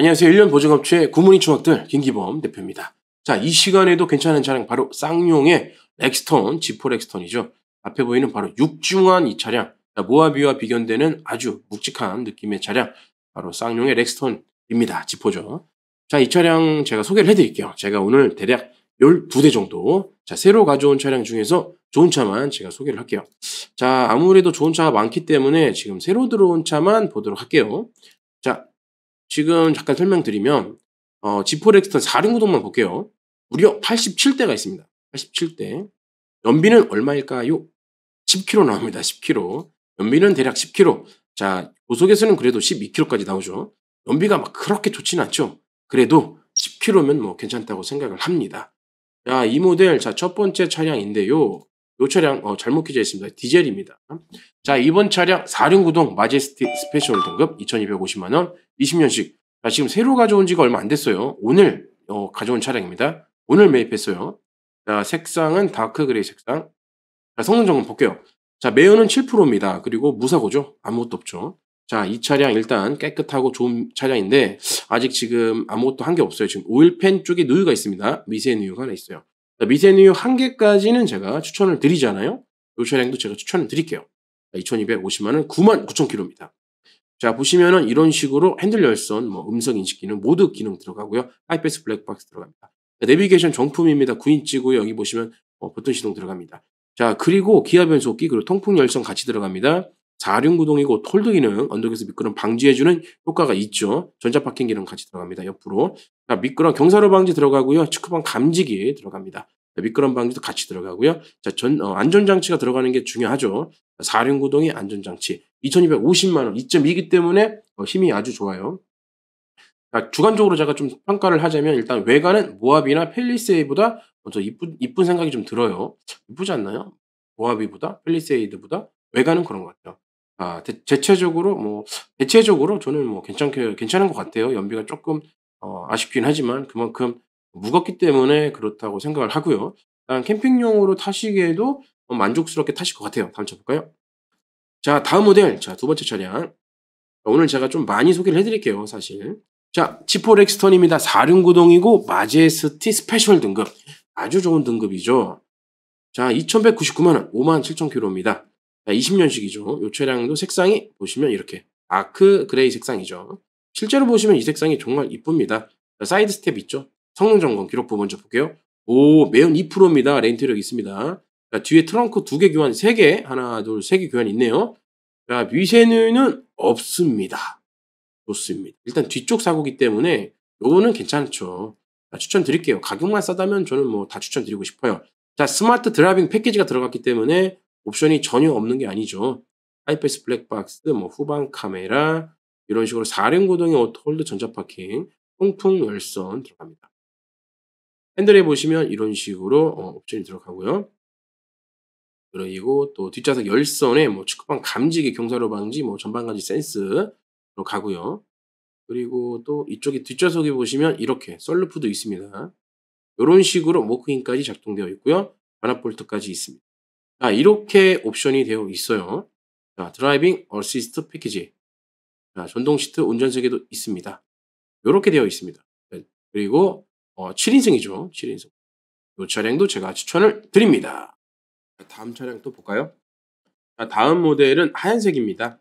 안녕하세요. 1년 보증업체 구문이 추억들 김기범 대표입니다. 자, 이 시간에도 괜찮은 차량 바로 쌍용의 렉스턴, 지포 렉스턴이죠. 앞에 보이는 바로 육중한 이 차량. 자, 모아비와 비견되는 아주 묵직한 느낌의 차량. 바로 쌍용의 렉스턴입니다. 지포죠. 자, 이 차량 제가 소개를 해드릴게요. 제가 오늘 대략 12대 정도. 자, 새로 가져온 차량 중에서 좋은 차만 제가 소개를 할게요. 자, 아무래도 좋은 차가 많기 때문에 지금 새로 들어온 차만 보도록 할게요. 자, 지금 잠깐 설명드리면 어, 지포렉스턴 4륜 구동만 볼게요. 무려 87대가 있습니다. 87대. 연비는 얼마일까요? 1 0 k g 나옵니다. 1 0 k g 연비는 대략 1 0 k g 자, 고속에서는 그래도 1 2 k g 까지 나오죠. 연비가 막 그렇게 좋지는 않죠. 그래도 1 0 k g 면뭐 괜찮다고 생각을 합니다. 자, 이 모델, 자, 첫 번째 차량인데요. 요 차량, 어, 잘못 기재있습니다 디젤입니다. 자, 이번 차량 4륜 구동 마제스틱 스페셜 등급 2250만원, 20년씩. 아, 지금 새로 가져온 지가 얼마 안 됐어요. 오늘 어, 가져온 차량입니다. 오늘 매입했어요. 자, 색상은 다크 그레이 색상. 자, 성능 점검 볼게요. 자, 매연은 7%입니다. 그리고 무사고죠. 아무것도 없죠. 자, 이 차량 일단 깨끗하고 좋은 차량인데 아직 지금 아무것도 한 게 없어요. 지금 오일팬 쪽에 누유가 있습니다. 미세 누유가 하나 있어요. 자, 미세 누유 한 개까지는 제가 추천을 드리잖아요. 이 차량도 제가 추천을 드릴게요. 2250만 원, 9 9 0 0 0 k m 입니다 자, 보시면은 이런 식으로 핸들 열선, 뭐 음성 인식 기능 모두 기능 들어가고요. 하이패스 블랙박스 들어갑니다. 내비게이션 정품입니다. 9인치고요. 여기 보시면 어, 버튼 시동 들어갑니다. 자, 그리고 기아 변속기 그리고 통풍 열선 같이 들어갑니다. 4륜 구동이고 톨드 기능, 언덕에서 미끄럼 방지해주는 효과가 있죠. 전자 파킹 기능 같이 들어갑니다. 옆으로. 자, 미끄럼 경사로 방지 들어가고요. 측후방 감지기 들어갑니다. 미끄럼 방지도 같이 들어가고요. 자, 전, 어, 안전장치가 들어가는 게 중요하죠. 4륜 구동이 안전장치. 2250만 원, 2.2기 때문에 어, 힘이 아주 좋아요. 주관적으로 제가 좀 평가를 하자면 일단 외관은 모하비나 펠리세이보다 먼저 이쁜, 이쁜 생각이 좀 들어요. 이쁘지 않나요? 모하비보다 펠리세이드보다 외관은 그런 것 같아요. 아, 대, 대체적으로 뭐 대체적으로 저는 뭐 괜찮게 괜찮은 것 같아요. 연비가 조금 어, 아쉽긴 하지만 그만큼 무겁기 때문에 그렇다고 생각을 하고요. 일단 캠핑용으로 타시기에도 어, 만족스럽게 타실 것 같아요. 다음 차 볼까요? 자, 다음 모델. 자, 두 번째 차량. 오늘 제가 좀 많이 소개를 해드릴게요, 사실. 자, 지포렉스턴입니다. 4륜구동이고, 마제스티 스페셜 등급. 아주 좋은 등급이죠. 자, 2,199만원, 57,000km입니다. 20년식이죠. 요 차량도 색상이 보시면 이렇게 아크 그레이 색상이죠. 실제로 보시면 이 색상이 정말 이쁩니다. 사이드 스텝 있죠. 성능 점검 기록 부 먼저 볼게요. 오, 매운 2%입니다. 레인 트력 있습니다. 자, 뒤에 트렁크 두 개 교환 세 개, 하나, 둘, 세 개 교환 있네요. 자, 미세누는 없습니다. 좋습니다. 일단 뒤쪽 사고기 때문에 요거는 괜찮죠. 자, 추천드릴게요. 가격만 싸다면 저는 뭐 다 추천드리고 싶어요. 자, 스마트 드라이빙 패키지가 들어갔기 때문에 옵션이 전혀 없는 게 아니죠. 하이패스 블랙박스, 뭐 후방 카메라, 이런 식으로 4륜 고동의 오토홀드 전자 파킹, 통풍 열선 들어갑니다. 핸들에 보시면 이런 식으로 어, 옵션이 들어가고요. 그리고 또 뒷좌석 열선에 뭐 축구방 감지기, 경사로 방지, 뭐 전방 감지 센스로 가고요. 그리고 또 이쪽에 뒷좌석에 보시면 이렇게 썰루프도 있습니다. 이런 식으로 워크인까지 작동되어 있고요. 바나볼트까지 있습니다. 자, 이렇게 옵션이 되어 있어요. 자, 드라이빙 어시스트 패키지. 자, 전동 시트 운전석에도 있습니다. 이렇게 되어 있습니다. 네, 그리고 어, 7인승이죠. 7인승. 이 차량도 제가 추천을 드립니다. 다음 차량 또 볼까요? 다음 모델은 하얀색입니다.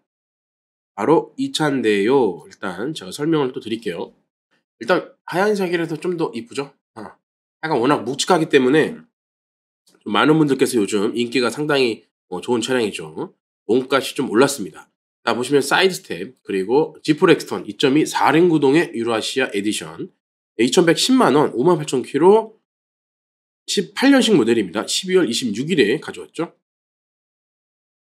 바로 2차인데요. 일단 제가 설명을 또 드릴게요. 일단 하얀색이라서 좀 더 이쁘죠? 아, 약간 워낙 묵직하기 때문에 많은 분들께서 요즘 인기가 상당히 어, 좋은 차량이죠. 몸값이 좀 올랐습니다. 자 보시면 사이드 스텝 그리고 지프렉스턴 2.2 4륜 구동의 유라시아 에디션 2,110만원 58,000km 18년식 모델입니다. 12월 26일에 가져왔죠.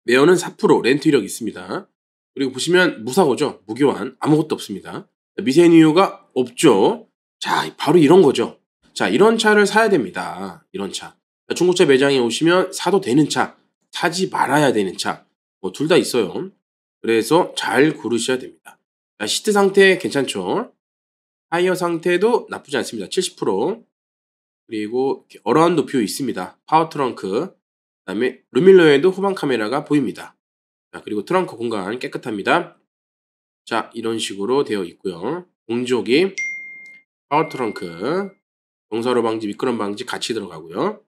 매어는 4% 렌트 이력 있습니다. 그리고 보시면 무사고죠. 무교환 아무것도 없습니다. 미세한 이유가 없죠. 자, 바로 이런 거죠. 자, 이런 차를 사야 됩니다. 이런 차. 중고차 매장에 오시면 사도 되는 차, 사지 말아야 되는 차. 뭐 둘 다 있어요. 그래서 잘 고르셔야 됩니다. 자, 시트 상태 괜찮죠? 타이어 상태도 나쁘지 않습니다. 70%. 그리고 어라운드 뷰 있습니다. 파워 트렁크, 그 다음에 루밀러에도 후방 카메라가 보입니다. 자, 그리고 트렁크 공간 깨끗합니다. 자, 이런 식으로 되어 있고요. 공조기, 파워 트렁크, 동사로 방지, 미끄럼 방지 같이 들어가고요.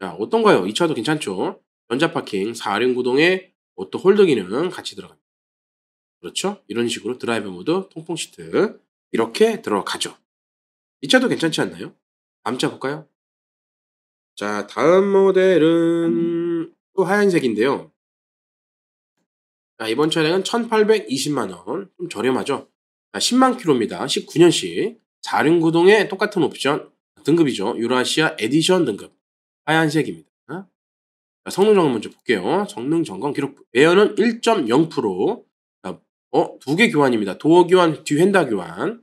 자, 어떤가요? 이 차도 괜찮죠? 전자 파킹, 4륜 구동에 오토 홀드 기능 같이 들어갑니다. 그렇죠? 이런 식으로 드라이브 모드, 통풍 시트 이렇게 들어가죠. 이 차도 괜찮지 않나요? 남자 볼까요? 자, 다음 모델은 음. 또 하얀색인데요. 자, 이번 차량은 1820만원. 좀 저렴하죠? 자, 10만 킬로입니다. 19년식. 4륜구동의 똑같은 옵션. 등급이죠. 유라시아 에디션 등급. 하얀색입니다. 자, 성능 점검 먼저 볼게요. 성능 점검 기록. 에어는 1.0%. 어, 두 개 교환입니다. 도어 교환, 뒤 휀다 교환.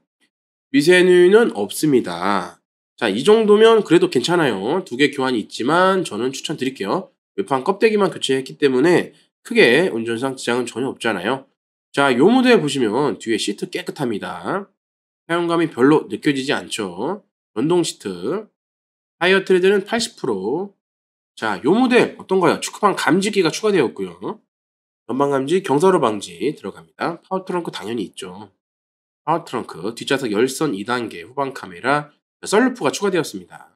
미세누는 없습니다. 자, 이 정도면 그래도 괜찮아요. 두 개 교환이 있지만 저는 추천드릴게요. 외판 껍데기만 교체했기 때문에 크게 운전상 지장은 전혀 없잖아요. 자, 요 모델 보시면 뒤에 시트 깨끗합니다. 사용감이 별로 느껴지지 않죠. 연동 시트. 타이어 트레드는 80%. 자, 요 모델 어떤가요? 축구판 감지기가 추가되었고요. 전방 감지, 경사로 방지 들어갑니다. 파워 트렁크 당연히 있죠. 파워 트렁크, 뒷좌석 열선 2단계, 후방 카메라, 셀루프가 추가되었습니다.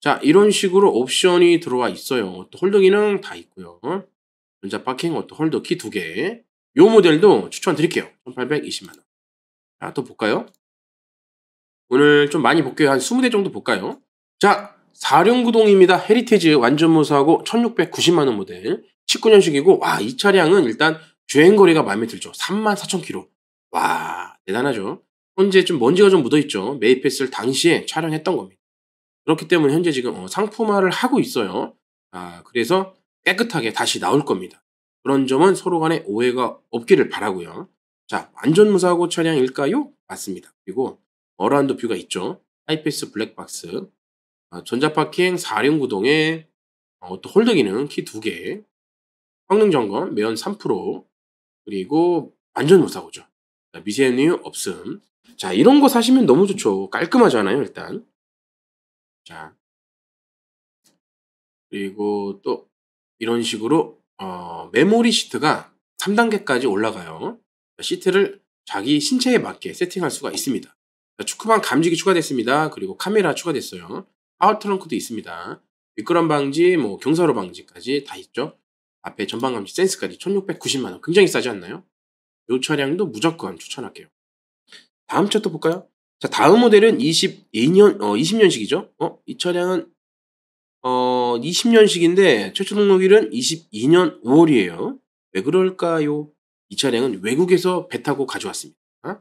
자 이런 식으로 옵션이 들어와 있어요. 또 홀더 기능 다 있고요. 전자 파킹 또 홀더 키 두개요 모델도 추천드릴게요. 1820만원 자 또 볼까요? 오늘 좀 많이 볼게요. 한 20대 정도 볼까요? 자 4륜구동입니다. 헤리티지 완전무사하고 1690만원 모델 19년식이고 와 이 차량은 일단 주행거리가 마음에 들죠. 34,000km 와 대단하죠. 현재 좀 먼지가 좀 묻어있죠. 매입했을 당시에 촬영했던 겁니다. 그렇기 때문에 현재 지금 어, 상품화를 하고 있어요. 아, 그래서 깨끗하게 다시 나올 겁니다. 그런 점은 서로 간에 오해가 없기를 바라고요. 자, 완전 무사고 차량일까요? 맞습니다. 그리고 어라운드 뷰가 있죠. 하이패스 블랙박스, 아, 전자파킹 4륜 구동에 어, 또 홀드 기능 키 2개, 성능 점검 매연 3%, 그리고 완전 무사고죠. 미세누유 없음, 자, 이런 거 사시면 너무 좋죠. 깔끔하잖아요, 일단. 자. 그리고 또 이런 식으로 어, 메모리 시트가 3단계까지 올라가요. 그러니까 시트를 자기 신체에 맞게 세팅할 수가 있습니다. 그러니까 축구방 감지기 추가됐습니다. 그리고 카메라 추가됐어요. 파워트렁크도 있습니다. 미끄럼 방지, 뭐 경사로 방지까지 다 있죠. 앞에 전방 감지 센스까지 1690만원. 굉장히 싸지 않나요? 요 차량도 무조건 추천할게요. 다음 차트 볼까요? 자, 다음 모델은 22년, 어, 20년식이죠. 어, 이 차량은, 어, 20년식인데, 최초 등록일은 22년 5월이에요. 왜 그럴까요? 이 차량은 외국에서 배 타고 가져왔습니다. 이 아, 어?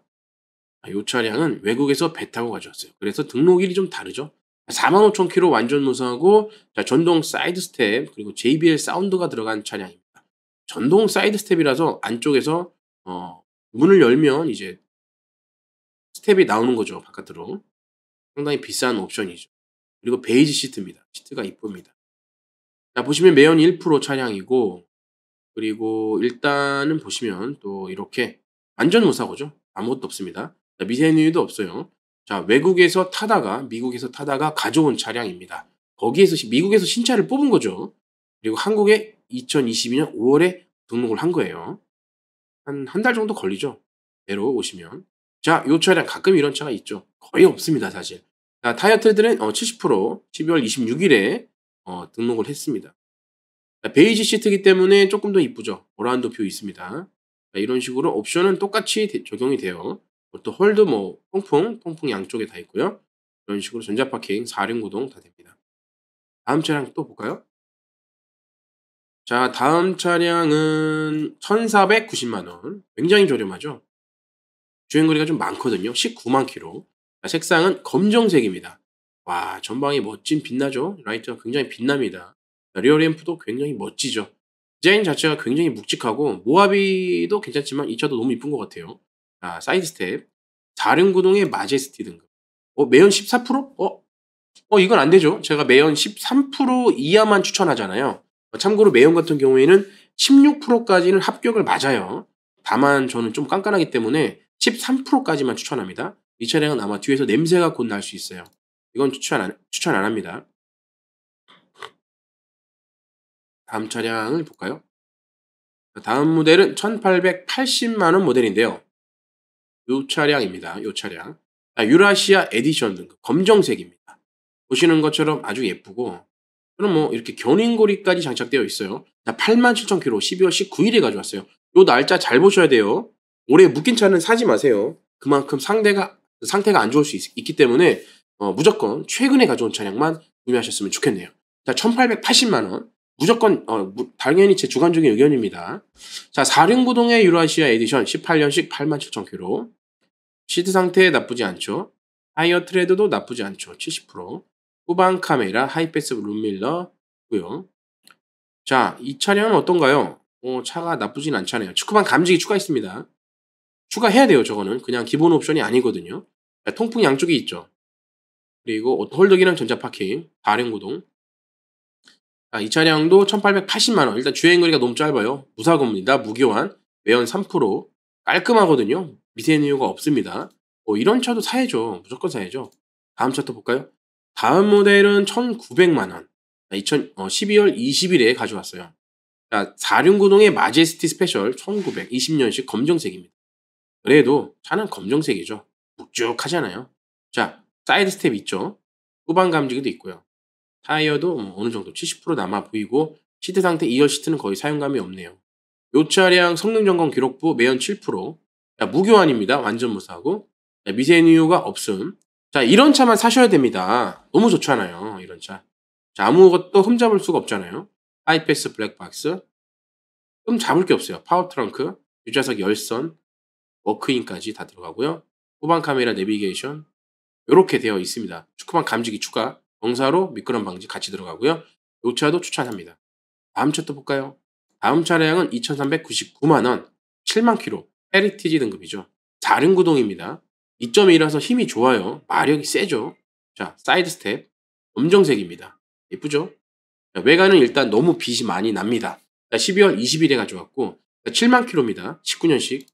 차량은 외국에서 배 타고 가져왔어요. 그래서 등록일이 좀 다르죠. 45,000km 완전 무사하고 자, 전동 사이드 스텝 그리고 JBL 사운드가 들어간 차량입니다. 전동 사이드 스텝이라서 안쪽에서 어, 문을 열면 이제 스텝이 나오는 거죠. 바깥으로. 상당히 비싼 옵션이죠. 그리고 베이지 시트입니다. 시트가 이쁩니다. 자, 보시면 매연 1% 차량이고, 그리고 일단은 보시면 또 이렇게 완전 무사고죠. 아무것도 없습니다. 자, 미세누유도 없어요. 자, 외국에서 타다가, 미국에서 타다가 가져온 차량입니다. 거기에서, 미국에서 신차를 뽑은 거죠. 그리고 한국에 2022년 5월에 등록을 한 거예요. 한, 한 달 정도 걸리죠. 배로 오시면. 자, 요 차량 가끔 이런 차가 있죠. 거의 없습니다, 사실. 자, 타이어트들은 어, 70% 12월 26일에 어, 등록을 했습니다. 자, 베이지 시트기 때문에 조금 더 이쁘죠. 보라운도표 있습니다. 자, 이런 식으로 옵션은 똑같이 대, 적용이 돼요. 어, 또 홀도 뭐 통풍, 통풍 양쪽에 다 있고요. 이런 식으로 전자파킹, 4륜 구동 다 됩니다. 다음 차량 또 볼까요? 자, 다음 차량은 1,490만원. 굉장히 저렴하죠? 주행거리가 좀 많거든요. 19만 킬로. 그러니까 색상은 검정색입니다. 와 전방이 멋진 빛나죠? 라이트가 굉장히 빛납니다. 그러니까 리어 램프도 굉장히 멋지죠. 디자인 자체가 굉장히 묵직하고 모하비도 괜찮지만 이 차도 너무 이쁜 것 같아요. 아, 사이드 스텝 4륜 구동의 마제스티 등급 어, 매연 14%? 어? 어 이건 안 되죠. 제가 매연 13% 이하만 추천하잖아요. 어, 참고로 매연 같은 경우에는 16%까지는 합격을 맞아요. 다만 저는 좀 깐깐하기 때문에 13%까지만 추천합니다. 이 차량은 아마 뒤에서 냄새가 곧 날 수 있어요. 이건 추천 안, 추천 안 합니다. 다음 차량을 볼까요? 다음 모델은 1880만원 모델인데요. 요 차량입니다. 요 차량. 아, 유라시아 에디션 등급. 검정색입니다. 보시는 것처럼 아주 예쁘고, 그럼 뭐 이렇게 견인고리까지 장착되어 있어요. 87,000km 12월 19일에 가져왔어요. 요 날짜 잘 보셔야 돼요. 오래 묶인 차는 사지 마세요. 그만큼 상대가 상태가 안 좋을 수 있, 기 때문에 어, 무조건 최근에 가져온 차량만 구매하셨으면 좋겠네요. 자, 1880만 원. 무조건 어, 무, 당연히 제 주관적인 의견입니다. 자, 4륜구동의 유라시아 에디션 18년식 87,000km. 만 시트 상태 나쁘지 않죠. 하이어 트레드도 나쁘지 않죠. 70%. 후방 카메라, 하이패스 룸밀러고요. 자, 이 차량은 어떤가요? 어, 차가 나쁘진 않잖아요. 축구방 감지기 추가했습니다 추가해야 돼요. 저거는 그냥 기본 옵션이 아니거든요. 그러니까 통풍 양쪽에 있죠. 그리고 홀더기랑 전자파킹, 다륜구동. 아, 이 차량도 1880만원. 일단 주행거리가 너무 짧아요. 무사고입니다. 무교환, 매연3% 깔끔하거든요. 미세한 이유가 없습니다. 뭐 이런 차도 사야죠. 무조건 사야죠. 다음 차또 볼까요? 다음 모델은 1900만원. 2 12월 20일에 가져왔어요. 자, 4륜구동의 마제스티 스페셜 1920년식 검정색입니다. 그래도 차는 검정색이죠. 묵직하잖아요. 자, 사이드 스텝 있죠. 후방 감지기도 있고요. 타이어도 뭐 어느 정도 70% 남아 보이고 시트 상태 이어 시트는 거의 사용감이 없네요. 요 차량 성능 점검 기록부 매연 7%. 자, 무교환입니다. 완전 무사하고. 자, 미세누유가 없음. 자, 이런 차만 사셔야 됩니다. 너무 좋잖아요. 이런 차. 자, 아무것도 흠잡을 수가 없잖아요. 하이패스 블랙박스. 흠 잡을 게 없어요. 파워 트렁크, 유자석 열선, 워크인까지 다 들어가고요. 후방 카메라 내비게이션 이렇게 되어 있습니다. 축구방 감지기 추가, 경사로 미끄럼 방지 같이 들어가고요. 이 차도 추천합니다. 다음 차 또 볼까요? 다음 차량은 2,399만원, 7만 키로 헤리티지 등급이죠. 다른 구동입니다. 2.2라서 힘이 좋아요. 마력이 세죠. 자, 사이드 스텝. 검정색입니다. 예쁘죠? 자, 외관은 일단 너무 빛이 많이 납니다. 12월 20일에 가져왔고, 7만 키로입니다 19년식.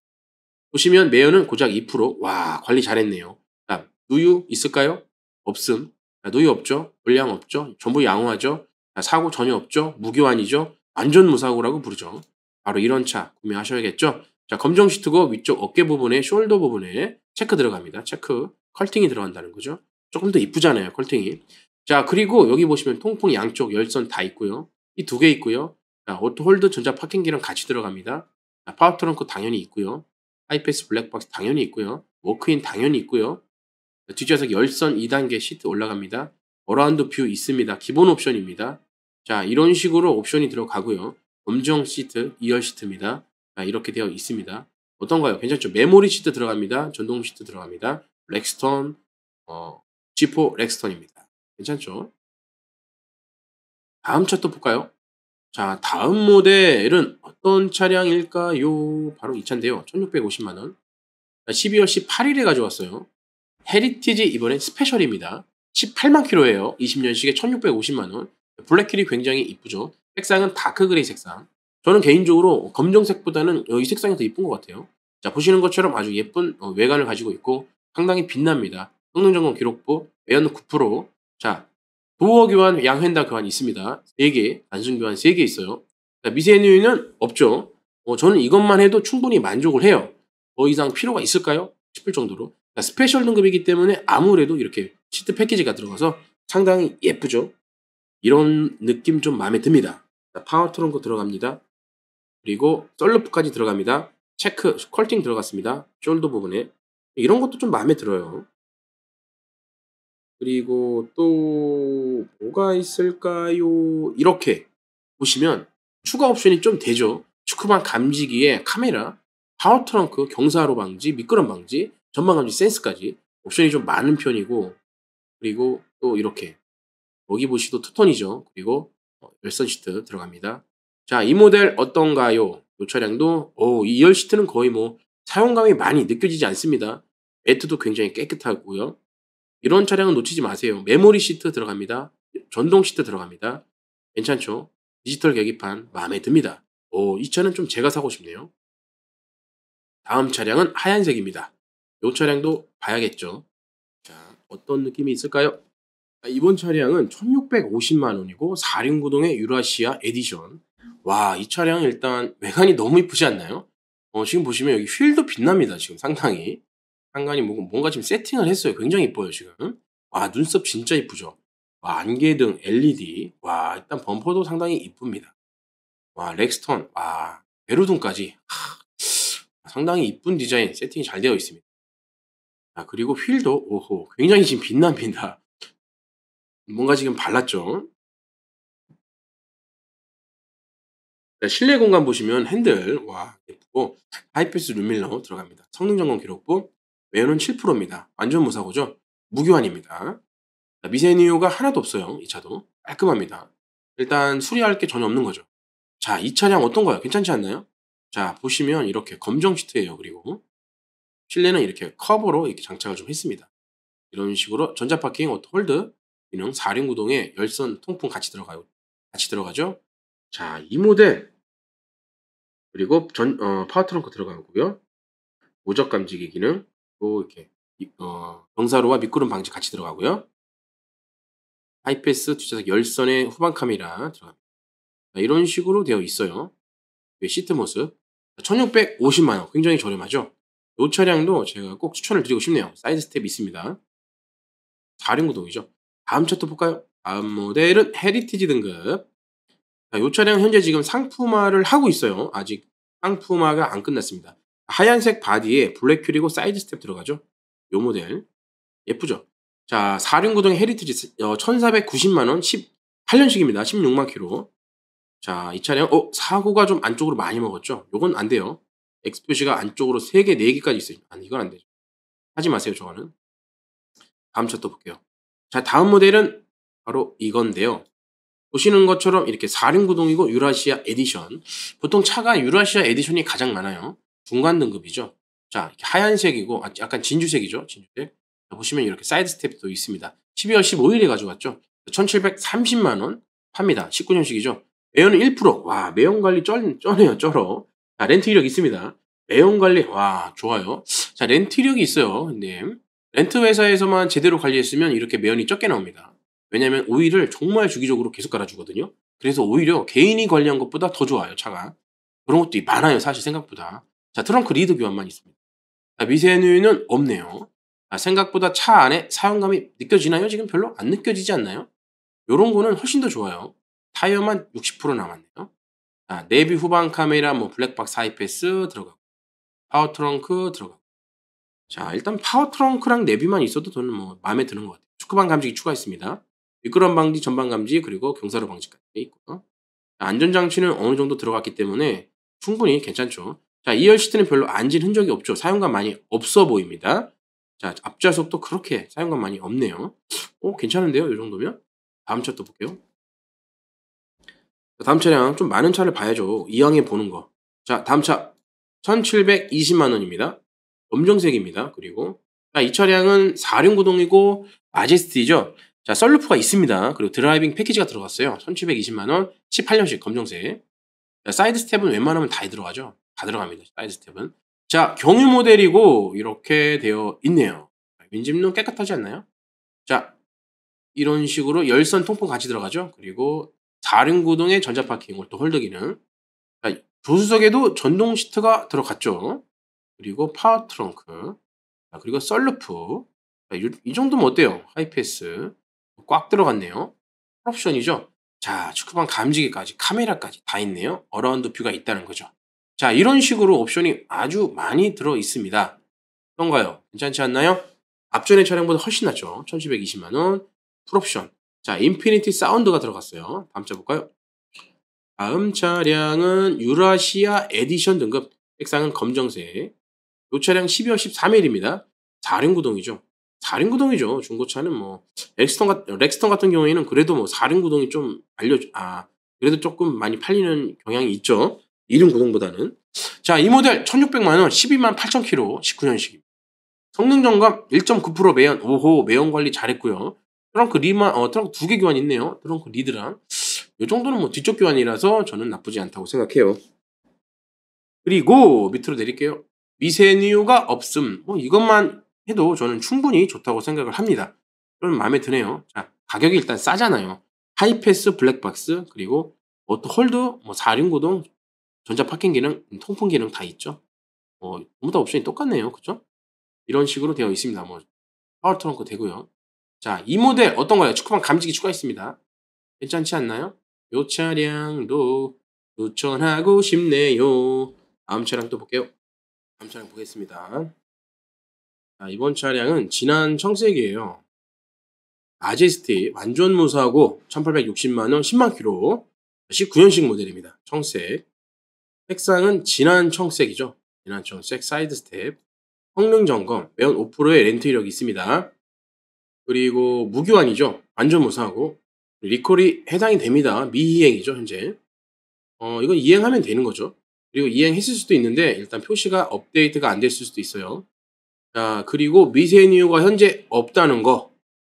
보시면 매연은 고작 2%. 와 관리 잘했네요. 다음 누유 있을까요? 없음. 자, 누유 없죠. 물량 없죠. 전부 양호하죠. 자, 사고 전혀 없죠. 무교환이죠. 완전 무사고라고 부르죠. 바로 이런 차 구매하셔야겠죠. 자 검정 시트고 위쪽 어깨 부분에 숄더 부분에 체크 들어갑니다. 체크 컬팅이 들어간다는 거죠. 조금 더 이쁘잖아요. 컬팅이. 자 그리고 여기 보시면 통풍 양쪽 열선 다 있고요. 이 두 개 있고요. 자, 오토 홀드 전자 파킹기랑 같이 들어갑니다. 자, 파워 트렁크 당연히 있고요. 하이패스 블랙박스 당연히 있고요. 워크인 당연히 있고요. 뒷좌석 열선 2단계 시트 올라갑니다. 어라운드 뷰 있습니다. 기본 옵션입니다. 자 이런 식으로 옵션이 들어가고요. 검정 시트 2열 시트입니다. 자 이렇게 되어 있습니다. 어떤가요? 괜찮죠? 메모리 시트 들어갑니다. 전동 시트 들어갑니다. 렉스턴 어, G4 렉스턴입니다. 괜찮죠? 다음 차 또 볼까요? 자, 다음 모델은 어떤 차량일까요? 바로 이 차인데요. 1650만원. 12월 18일에 가져왔어요. 헤리티지 이번엔 스페셜입니다. 18만 킬로예요. 20년식에 1650만원. 블랙힐이 굉장히 이쁘죠. 색상은 다크 그레이 색상. 저는 개인적으로 검정색보다는 어, 이 색상이 더 이쁜 것 같아요. 자, 보시는 것처럼 아주 예쁜 어, 외관을 가지고 있고 상당히 빛납니다. 성능 점검 기록부 에어는 9%. 자, 부호 교환, 양횡다 교환 있습니다. 3개, 단순 교환 3개 있어요. 미세누이는 없죠. 어, 저는 이것만 해도 충분히 만족을 해요. 더 이상 필요가 있을까요? 싶을 정도로. 자, 스페셜 등급이기 때문에 아무래도 이렇게 시트 패키지가 들어가서 상당히 예쁘죠. 이런 느낌 좀 마음에 듭니다. 파워 트렁크 들어갑니다. 그리고 썰루프까지 들어갑니다. 체크, 컬팅 들어갔습니다. 숄더 부분에. 이런 것도 좀 마음에 들어요. 그리고 또 뭐가 있을까요? 이렇게 보시면 추가 옵션이 좀 되죠. 축구방 감지기에 카메라, 파워 트렁크, 경사로 방지, 미끄럼 방지, 전방 감지 센스까지 옵션이 좀 많은 편이고 그리고 또 이렇게 여기 보시도 투톤이죠. 그리고 어, 열선 시트 들어갑니다. 자, 이 모델 어떤가요? 이 차량도 오, 이 열 시트는 거의 뭐 사용감이 많이 느껴지지 않습니다. 매트도 굉장히 깨끗하고요. 이런 차량은 놓치지 마세요. 메모리 시트 들어갑니다. 전동 시트 들어갑니다. 괜찮죠? 디지털 계기판 마음에 듭니다. 오, 이 차는 좀 제가 사고 싶네요. 다음 차량은 하얀색입니다. 이 차량도 봐야겠죠. 자, 어떤 느낌이 있을까요? 이번 차량은 1650만원이고 4륜구동의 유라시아 에디션 와 이 차량 일단 외관이 너무 이쁘지 않나요? 어, 지금 보시면 여기 휠도 빛납니다 지금 상당히 상관이 뭐고 뭔가 지금 세팅을 했어요. 굉장히 이뻐요, 지금. 와, 눈썹 진짜 이쁘죠? 와, 안개등, LED. 와, 일단 범퍼도 상당히 이쁩니다. 와, 렉스턴. 와, 베로돈까지. 상당히 이쁜 디자인, 세팅이 잘 되어 있습니다. 아, 그리고 휠도, 오호, 굉장히 지금 빛납니다. 뭔가 지금 발랐죠? 네, 실내 공간 보시면 핸들, 와, 예쁘고, 하이패스 룸밀러 들어갑니다. 성능 점검 기록부, 매연은 7%입니다. 완전 무사고죠. 무교환입니다. 미세니오가 하나도 없어요. 이 차도. 깔끔합니다. 일단 수리할 게 전혀 없는 거죠. 자, 이 차량 어떤가요? 괜찮지 않나요? 자, 보시면 이렇게 검정 시트예요. 그리고 실내는 이렇게 커버로 이렇게 장착을 좀 했습니다. 이런 식으로 전자파킹 오토 홀드 기능 4륜 구동에 열선 통풍 같이 들어가요. 같이 들어가죠. 자, 이 모델 그리고 전 어, 파워 트렁크 들어가고요. 고적 감지기 기능 또 이렇게 어, 경사로와 미끄럼 방지 같이 들어가고요. 하이패스 뒷좌석 열선의 후방 카메라 들어갑니다. 이런 식으로 되어 있어요. 그 시트 모습 1650만원 굉장히 저렴하죠. 이 차량도 제가 꼭 추천을 드리고 싶네요. 사이드 스텝 있습니다. 4륜 구동이죠. 다음 차또 볼까요? 다음 모델은 헤리티지 등급. 자, 이 차량 현재 지금 상품화를 하고 있어요. 아직 상품화가 안 끝났습니다. 하얀색 바디에 블랙 큐리고 사이드 스텝 들어가죠. 요 모델. 예쁘죠? 자, 사륜구동 헤리티지 어, 1490만원 18년식입니다. 16만 키로 자, 이 차량 어 사고가 좀 안쪽으로 많이 먹었죠. 요건 안 돼요. 엑스 표시가 안쪽으로 3개, 4개까지 있어요. 아니, 이건 안 되죠. 하지 마세요, 저거는. 다음 차 또 볼게요. 자, 다음 모델은 바로 이건데요. 보시는 것처럼 이렇게 4륜 구동이고 유라시아 에디션. 보통 차가 유라시아 에디션이 가장 많아요. 중간 등급이죠. 자, 하얀색이고 아, 약간 진주색이죠. 진주색. 자, 보시면 이렇게 사이드 스텝도 있습니다. 12월 15일에 가져갔죠 1730만 원 팝니다. 19년식이죠. 매연은 1%. 와, 매연 관리 쩔, 쩔네요. 쩔어. 자, 렌트 이력 있습니다. 매연 관리. 와, 좋아요. 자, 렌트 이력이 있어요. 근데, 렌트 회사에서만 제대로 관리했으면 이렇게 매연이 적게 나옵니다. 왜냐면 오일을 정말 주기적으로 계속 깔아주거든요 그래서 오히려 개인이 관리한 것보다 더 좋아요, 차가. 그런 것도 많아요, 사실 생각보다. 자, 트렁크 리드 교환만 있습니다. 자, 미세누유는 없네요. 아, 생각보다 차 안에 사용감이 느껴지나요? 지금 별로 안 느껴지지 않나요? 요런 거는 훨씬 더 좋아요. 타이어만 60% 남았네요. 자, 내비 후방 카메라, 뭐 블랙박스 하이패스 들어가고 파워 트렁크 들어가고 자, 일단 파워 트렁크랑 내비만 있어도 저는 뭐 마음에 드는 것 같아요. 축구방 감지기 추가했습니다. 미끄럼 방지, 전방 감지, 그리고 경사로 방지까지 있고요. 안전장치는 어느 정도 들어갔기 때문에 충분히 괜찮죠. 자, 2열 시트는 별로 앉은 흔적이 없죠. 사용감 많이 없어 보입니다. 자, 앞좌석도 그렇게 사용감 많이 없네요. 오, 어, 괜찮은데요? 이 정도면? 다음 차 또 볼게요. 다음 차량 좀 많은 차를 봐야죠. 이왕에 보는 거. 자, 다음 차 1720만원입니다. 검정색입니다. 그리고 자, 이 차량은 4륜 구동이고 마제스티죠. 자, 썰루프가 있습니다. 그리고 드라이빙 패키지가 들어갔어요. 1720만원, 18년식 검정색. 자, 사이드 스텝은 웬만하면 다 들어가죠. 다 들어갑니다. 사이즈 스텝은. 자, 경유 모델이고 이렇게 되어 있네요. 윈집론 깨끗하지 않나요? 자, 이런 식으로 열선 통풍 같이 들어가죠. 그리고 4륜 구동의 전자 파킹, 홀또 홀더 기능. 자, 조수석에도 전동 시트가 들어갔죠. 그리고 파워 트렁크. 자, 그리고 썰루프. 자, 이 정도면 어때요? 하이패스. 꽉 들어갔네요. 옵션이죠. 자, 축구방 감지기까지, 카메라까지 다 있네요. 어라운드 뷰가 있다는 거죠. 자, 이런 식으로 옵션이 아주 많이 들어 있습니다. 어떤가요? 괜찮지 않나요? 앞전의 차량보다 훨씬 낫죠. 1720만원, 풀옵션. 자, 인피니티 사운드가 들어갔어요. 다음 차 볼까요? 다음 차량은 유라시아 에디션 등급, 색상은 검정색. 이 차량 12월 13일입니다. 4륜 구동이죠. 4륜 구동이죠. 중고차는 뭐, 렉스턴, 렉스턴 같은 경우에는 그래도 뭐 4륜 구동이 좀 알려, 아, 그래도 조금 많이 팔리는 경향이 있죠. 이륜 구동보다는. 자, 이 모델 1600만원, 12만 8 0 k m 19년식입니다. 성능 점검 1.9% 매연, 오호, 매연 관리 잘했고요. 트렁크 리만, 어, 트렁크 두 개 교환 있네요. 트렁크 리드랑. 이 정도는 뭐 뒤쪽 교환이라서 저는 나쁘지 않다고 생각해요. 그리고 밑으로 내릴게요. 미세이유가 없음. 뭐 이것만 해도 저는 충분히 좋다고 생각을 합니다. 그럼 마음에 드네요. 자, 가격이 일단 싸잖아요. 하이패스 블랙박스 그리고 워터 홀드 뭐 4륜 구동 전자 파킹 기능, 통풍 기능 다 있죠. 어, 전부 다 옵션이 똑같네요. 그죠? 렇 이런 식으로 되어 있습니다. 뭐 파워 트렁크 되고요. 자, 이 모델 어떤거예요 축구방 감지기 추가했습니다. 괜찮지 않나요? 요 차량도 추천하고 싶네요. 다음 차량 또 볼게요. 다음 차량 보겠습니다. 자, 이번 차량은 지난 청색이에요. 아제스티 완전 무사하고 1860만원 10만 키로 19년식 모델입니다. 청색 색상은 진한 청색이죠. 진한 청색, 사이드 스텝, 성능 점검, 매연 5%의 렌트 이력이 있습니다. 그리고 무교환이죠. 완전 무사하고 리콜이 해당이 됩니다. 미이행이죠, 현재. 어, 이건 이행하면 되는 거죠. 그리고 이행했을 수도 있는데 일단 표시가 업데이트가 안 됐을 수도 있어요. 자, 그리고 미세인 이유가 현재 없다는 거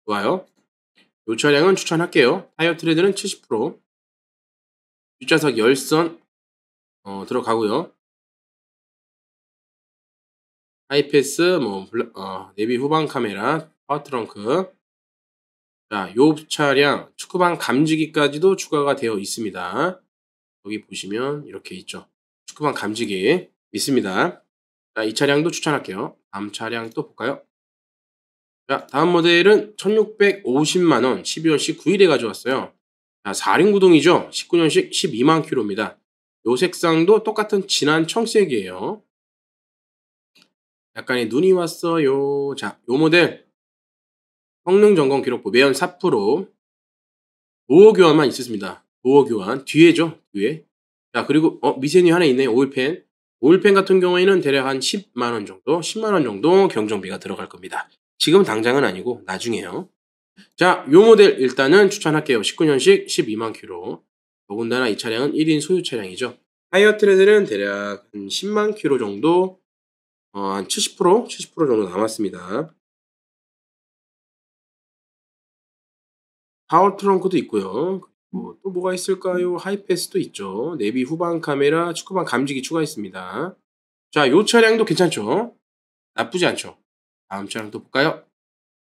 좋아요. 요 차량은 추천할게요. 타이어 트레드는 70%, 뒷좌석 열선 어, 들어가고요. 하이패스, 뭐 어, 내비 후방 카메라, 파워 트렁크. 자, 요 차량 축구방 감지기까지도 추가가 되어 있습니다. 여기 보시면 이렇게 있죠. 축구방 감지기 있습니다. 자, 이 차량도 추천할게요. 다음 차량 또 볼까요? 자, 다음 모델은 1650만원 12월 19일에 가져왔어요. 자, 4륜 구동이죠. 19년식 12만 킬로입니다. 요 색상도 똑같은 진한 청색이에요. 약간의 눈이 왔어요. 자, 요 모델 성능 점검 기록부 매연 4% 도어 교환만 있었습니다. 도어 교환 뒤에죠, 뒤에. 자, 그리고 어, 미세니 하나 있네요. 오일펜. 오일펜 같은 경우에는 대략 한 10만 원 정도, 10만 원 정도 경정비가 들어갈 겁니다. 지금 당장은 아니고 나중에요. 자, 요 모델 일단은 추천할게요. 19년식 12만 킬로. 더군다나 이 차량은 1인 소유 차량이죠. 하이어 트레드는 대략 10만 킬로 정도, 어, 한 70%, 70% 정도 남았습니다. 파워 트렁크도 있고요. 뭐, 또 뭐가 있을까요? 하이패스도 있죠. 내비 후방 카메라, 축구방 감지기 추가 있습니다. 자, 요 차량도 괜찮죠? 나쁘지 않죠? 다음 차량 또 볼까요?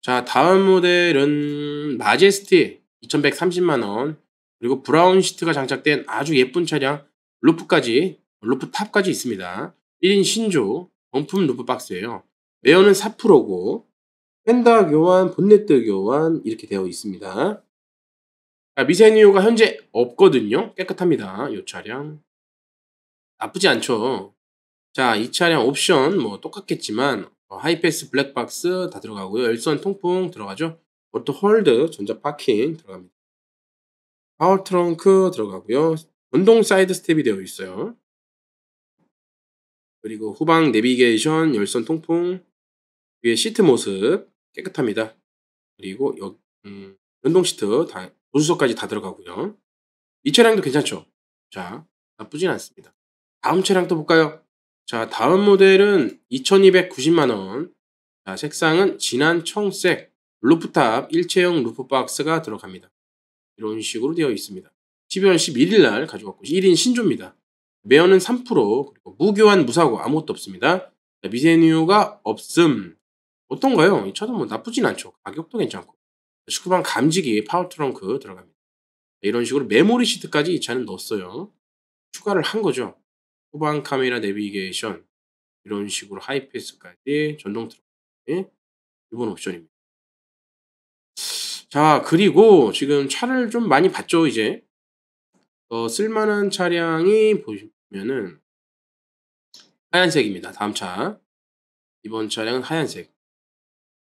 자, 다음 모델은 마제스티 2130만원 그리고 브라운 시트가 장착된 아주 예쁜 차량 루프까지 루프탑까지 있습니다. 1인 신조 원품 루프 박스예요. 매어는 4%고 펜더 교환, 본네트 교환 이렇게 되어 있습니다. 미세누유가 현재 없거든요. 깨끗합니다. 이 차량 나쁘지 않죠. 자, 이 차량 옵션 뭐 똑같겠지만 어, 하이패스 블랙박스 다 들어가고요. 열선 통풍 들어가죠. 오토 홀드 전자 파킹 들어갑니다. 파워 트렁크 들어가고요. 운동 사이드 스텝이 되어 있어요. 그리고 후방 내비게이션, 열선 통풍, 위에 시트 모습 깨끗합니다. 그리고 여, 음, 연동 시트 다, 조수석까지 다 들어가고요. 이 차량도 괜찮죠? 자, 나쁘진 않습니다. 다음 차량 또 볼까요? 자, 다음 모델은 2290만원. 자, 색상은 진한 청색, 루프탑 일체형 루프박스가 들어갑니다. 이런 식으로 되어 있습니다. 12월 11일 날 가져왔고 1인 신조입니다. 매연은 3% 그리고 무교환 무사고 아무것도 없습니다. 미세뉴가 없음 어떤가요? 이 차도 뭐 나쁘진 않죠. 가격도 괜찮고 19번 감지기 파워 트렁크 들어갑니다. 이런 식으로 메모리 시트까지 이 차는 넣었어요. 추가를 한 거죠. 후방 카메라 내비게이션 이런 식으로 하이패스까지 전동 트렁크 예? 이번 옵션입니다. 자, 그리고 지금 차를 좀 많이 봤죠, 이제. 어, 쓸만한 차량이 보시면은 하얀색입니다. 다음 차. 이번 차량은 하얀색.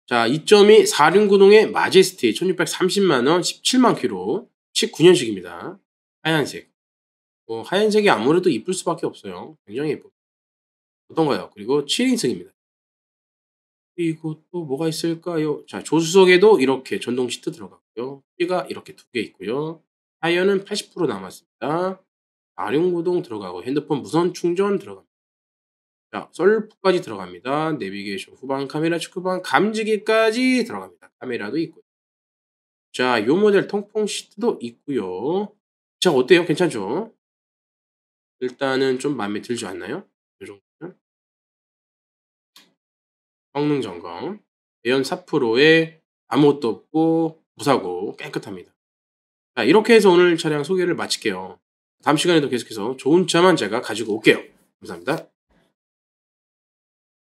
자, 2.2 4륜구동의 마제스티 1630만원 17만 킬로 19년식입니다. 하얀색. 뭐 하얀색이 아무래도 이쁠 수밖에 없어요. 굉장히 예뻐. 어떤가요? 그리고 7인승입니다. 그리고 또 뭐가 있을까요? 자, 조수석에도 이렇게 전동 시트 들어갔고요. 띠가 이렇게 두 개 있고요. 타이어는 80% 남았습니다. 아륜구동 들어가고 핸드폰 무선 충전 들어갑니다. 자, 썰프까지 들어갑니다. 내비게이션 후방 카메라 축구방 감지기까지 들어갑니다. 카메라도 있고요. 자, 요 모델 통풍 시트도 있고요. 자, 어때요? 괜찮죠? 일단은 좀 마음에 들지 않나요? 성능 점검, 매연 4%에 아무것도 없고 무사고 깨끗합니다. 자, 이렇게 해서 오늘 차량 소개를 마칠게요. 다음 시간에도 계속해서 좋은 차만 제가 가지고 올게요. 감사합니다.